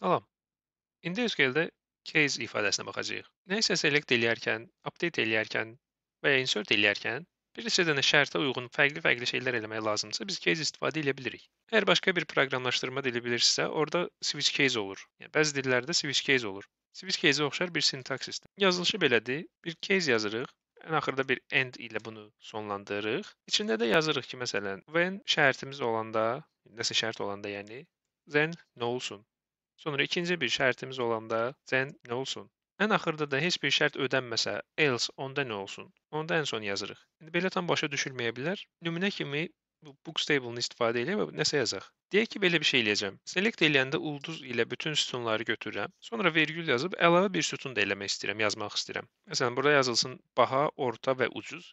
Salam. İndi SQL-də case ifadəsinə baxacağıq. Nəyisə select eləyərkən, update eləyərkən və ya insert eləyərkən bir neçə dənə şərtə uyğun fərqli-fərqli şeylər eləmək lazımdırsa, biz case istifadə edə bilirik. Əgər başqa bir proqramlaşdırma dili bilirsinizsə, orada switch case olur. Yəni bəzi dillərdə switch case olur. Switch case-ə oxşar bir sintaks sistemi. Yazılışı belədir. Bir case yazırıq, ən axırda bir end ilə bunu sonlandırırıq. İçində də yazırıq ki, məsələn, when şərtimiz olanda, nəsə şərt olanda, yəni then nə olsun? Sonra ikinci bir şərtimiz olanda then nə olsun? Ən axırda da heç bir şərt ödənməsə, else onda nə olsun? Onda ən son yazırıq. İndi belə tam başa düşülməyə bilər. Nümunə kimi bu books table-ını istifadə edib və nəsə yazaq. Deyək ki, belə bir şey eləyəcəm. Select eləyəndə ulduz ilə bütün sütunları götürürəm. Sonra vergül yazıb əlavə bir sütun da eləmək istəyirəm, yazmaq istəyirəm. Məsələn, burada yazılsın baha, orta və ucuz.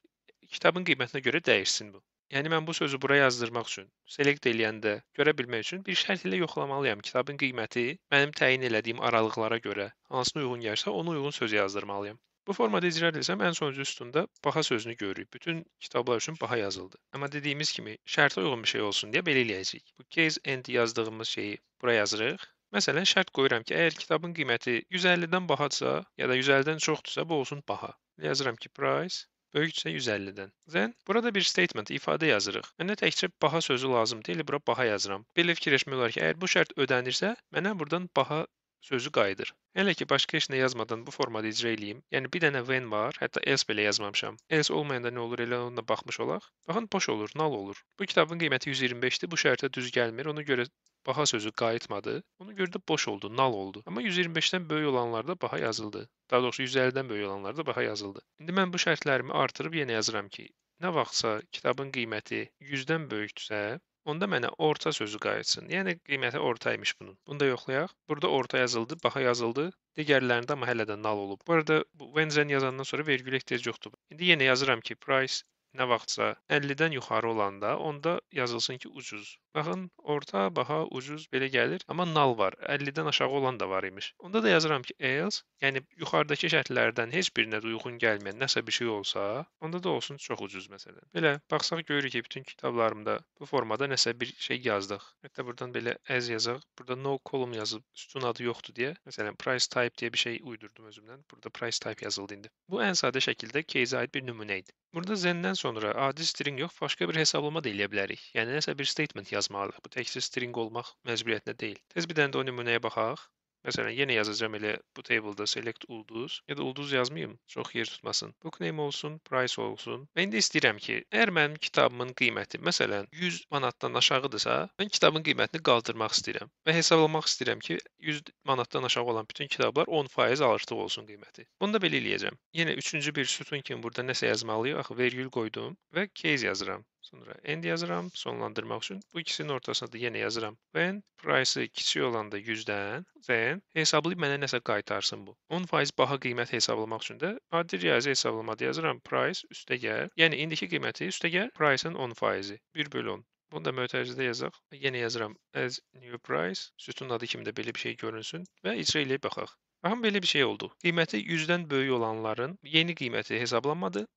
Kitabın qiymətinə görə dəyişsin bu. Yəni mən bu sözü bura yazdırmaq üçün, select eləyəndə görə bilmək üçün bir şərt ilə yoxlamalıyam. Kitabın qiyməti mənim təyin elədiyim aralıqlara görə hansına uyğun gəlsə, ona uyğun söz yazdırmalıyam. Bu formada icra etsəm ən sonuncu sütunda baha sözünü görürük. Bütün kitablar üçün baha yazıldı. Amma dediyimiz kimi şərtə uyğun bir şey olsun deyə belə eləyəcəyik. Bu case and yazdığımız şeyi bura yazırıq. Məsələn, şərt qoyuram ki, əgər kitabın qiyməti 150-dən bahadsa, ya da 150-dən çoxdursa, bu olsun baha. Yazıram ki, price böyüksə 150-dən. Then burada bir statement ifadə yazırıq. Mənə təkcə baha sözü lazım deyil, bura baha yazıram. Belə fikirləşmək olar ki, əgər bu şərt ödənilirsə, mənə burdan baha sözü qayıdır. Hələ ki başqa heç nə yazmadan bu formada icra eləyim. Yəni bir dənə when var, hətta else belə yazmamışam. Else olmayanda nə olur elə onunla baxmış olaq. Baxın boş olur, nal olur. Bu kitabın qiyməti 125-dir. Bu şərtə düz gəlmir. Ona görə baha sözü qayıtmadı. Ona görə də boş oldu, nal oldu. Amma 125-dən böyük olanlarda baha yazıldı. Daha doğrusu 150-dən böyük olanlarda baha yazıldı. İndi mən bu şərtlərimi artırıb yenə yazıram ki, nə vaxtsa kitabın qiyməti 100-dən böyükdürsə, Onda mənə orta sözü qayıtsın. Yəni qiyməti orta imiş bunun. Bunu da yoxlayaq. Burada orta yazıldı, baha yazıldı. Digərlərində amma hələ də nal olub. Bu arada bu Wenzen yazandan sonra vergül ehtiyac yoxdur. İndi yenə yazıram ki, price nə vaxtsa 50-dən yuxarı olanda, onda yazılsın ki, ucuz. Baxın, orta, baha, ucuz belə gəlir, amma nal var. 50-dən aşağı olan da var imiş. Onda da yazıram ki, else, yəni yuxarıdakı şərtlərdən heç birinə uyğun gəlməyən nəsə bir şey olsa, onda da olsun çox ucuz məsələn. Belə baxsaq görürük ki, bütün kitablarımda bu formada nəsə bir şey yazdıq. Hətta burdan belə as yazaq, burada no column yazıb sütun adı yoxdur deyə, məsələn, price type deyə bir şey uydurdum özümdən. Burada price type yazıldı indi. Bu ən sadə şəkildə case-ə aid bir nümunə idi. Burada zenden sonra adi string yox, başqa bir hesablama da eləyə bilərik. Yəni nəsə bir statement yazmalıyıq. Bu təkcə string olmaq məcburiyyətində deyil. Tez bir dənə də o nümunəyə baxaq. Mesela yeni yazacağım ile bu table'da select ulduz ya da ulduz yazmayayım. Çok yer tutmasın. Book name olsun, price olsun. Ben də istəyirəm ki, əgər mənim kitabımın qiyməti məsələn 100 manatdan aşağıdırsa, mən kitabın qiymətini qaldırmaq istəyirəm və hesablamaq istəyirəm ki, 100 manatdan aşağı olan bütün kitablar 10% artıq olsun qiyməti. Bunu da belə eləyəcəm. Yenə üçüncü bir sütun kimi burada nəsə yazmalıyıq. Axı vergül qoydum və case yazıram. Sonra end yazıram sonlandırmaq üçün. Bu ikisinin ortasına da yenə yazıram. When price-ı kiçik olanda 100-dən, then hesablayıb mənə nəsə qaytarsın bu. 10% baha qiymət hesablamaq üçün də adi riyazi hesablamada yazıram price üstə gəl. Yəni indiki qiyməti üstə gəl price-ın 10%-i 1/10. Bunu da mötərizədə yazaq. Yenə yazıram as new price, sütun adı kimi də belə bir şey görünsün və icra eləyib baxaq. Baxın belə bir şey oldu. Qiyməti 100-dən böyük olanların yeni qiyməti hesablanmadı.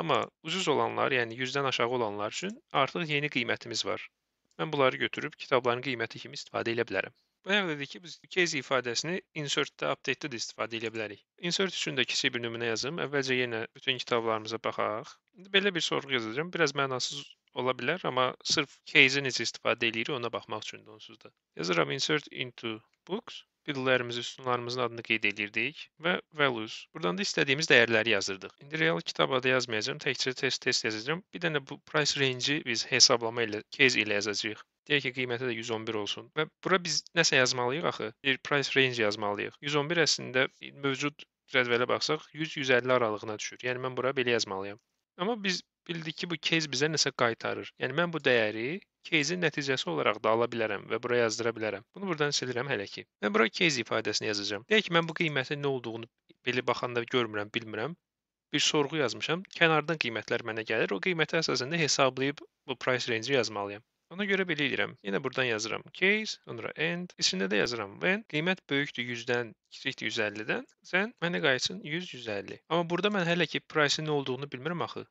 Amma ucuz olanlar, yəni 100-dən aşağı olanlar üçün artıq yeni qiymətimiz var. Mən bunları götürüb kitabların qiyməti kimi istifadə edə bilərəm. Bayaq dedik ki, biz case ifadəsini insertdə, update-də də istifadə edə bilərik. Insert üçün də kiçik bir nümunə yazım. Əvvəlcə yenə bütün kitablarımıza baxaq. İndi belə bir sorğu yazacağam. Biraz mənasız ola bilər, amma sırf case-i necə istifadə edirik ona baxmaq üçün də onsuz da. Yazıram insert into books idollarımızı, sütunlarımızın adını qeyd edirdik və values. Buradan da istədiyimiz dəyərləri yazırdıq. İndi real kitab adı yazmayacağam, təkcə test test yazacağam. Bir dənə bu price range-i biz hesablama ilə, case ilə yazacağıq. Deyək ki, qiyməti də 111 olsun. Və bura biz nəsə yazmalıyıq axı? Bir price range yazmalıyıq. 111 əslində mövcud cədvələ baxsaq 100-150 aralığına düşür. Yəni mən bura belə yazmalıyam. Amma biz bildik ki, bu case bizə nəsə qaytarır. Yəni mən bu dəyəri case-in nəticəsi olaraq da ala bilərəm və bura yazdıra bilərəm. Bunu buradan silirəm hələ ki. Mən bura case ifadəsini yazacağam. Deyək ki, mən bu qiymətin nə olduğunu belə baxanda görmürəm, bilmirəm. Bir sorğu yazmışam. Kənardan qiymətlər mənə gəlir. O qiymətə əsasən də hesablayıb bu price range-i yazmalıyam. Ona görə belə edirəm. Yenə buradan yazıram case, sonra end, içində də yazıram when qiymət böyükdür 100-dən, kiçikdir 150-dən, sən mənə qayıtsın 100-150. Amma burada mən hələ ki price-in nə olduğunu bilmirəm axı.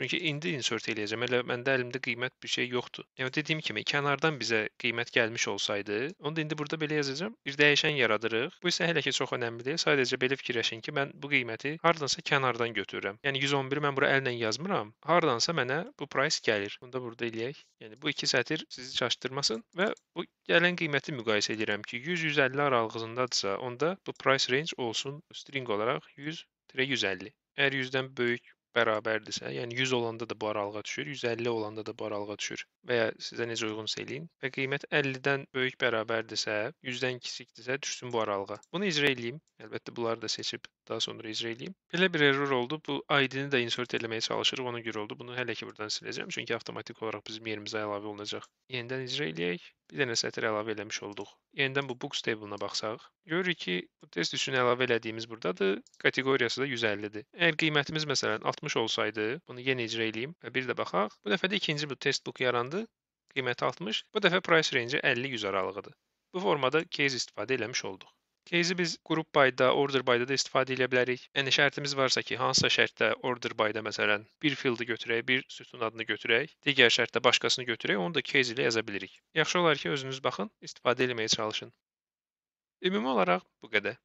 Çünki indi insert eləyəcəm. Elə məndə əlimdə qiymət bir şey yoxdur. Yəni e, dediyim kimi kənardan bizə qiymət gəlmiş olsaydı, onu da indi burada belə yazacağam. Bir dəyişən yaradırıq. Bu isə hələ ki çox önəmli deyil. Sadəcə belə fikirləşin ki, mən bu qiyməti hardansa kənardan götürürəm. Yəni 111 mən bura əllə yazmıram. Hardansa mənə bu price gəlir. Bunu da burada eləyək. Yəni bu iki sətir sizi çaşdırmasın və bu gələn qiyməti müqayisə edirəm ki, 100-150 aralığındadırsa, onda bu price range olsun string olaraq 100-150. Əgər 100-dən böyük bərabərdirsə, yəni 100 olanda da bu aralığa düşür, 150 olanda da bu aralığa düşür və ya sizə necə uyğunsa eləyin və qiymət 50-dən böyük bərabərdirsə, 100-dən kiçikdirsə düşsün bu aralığa. Bunu icra eləyim. Əlbəttə bunları da seçib Daha sonra izleyeyim. Belə bir error oldu. Bu ID-ni də insert eləməyə çalışırıq. Ona görə oldu. Bunu hələ ki buradan siləcəm. Çünki avtomatik olaraq bizim yerimizə əlavə olunacaq. Yenidən icra eləyək. Bir dənə sətr əlavə eləmiş olduq. Yenidən bu books table-ına baxsaq, görürük ki, bu test üçün əlavə elədiyimiz burdadır. Kateqoriyası da 150-dir. Əgər qiymətimiz məsələn 60 olsaydı, bunu yenə icra eləyim və bir də baxaq. Bu dəfə də ikinci bu test book yarandı. Qiyməti 60. Bu dəfə price range 50-100 aralığıdır. Bu formada case istifadə eləmiş olduq. Case'i biz group by'da, order by'da da istifadə edə bilərik. Yəni şərtimiz varsa ki, hansısa şərtdə order by'da məsələn bir field-i götürək, bir sütun adını götürək, digər şərtdə başqasını götürək, onu da case ilə yaza bilirik. Yaxşı olar ki, özünüz baxın, istifadə etməyə çalışın. Ümumi olaraq bu qədər.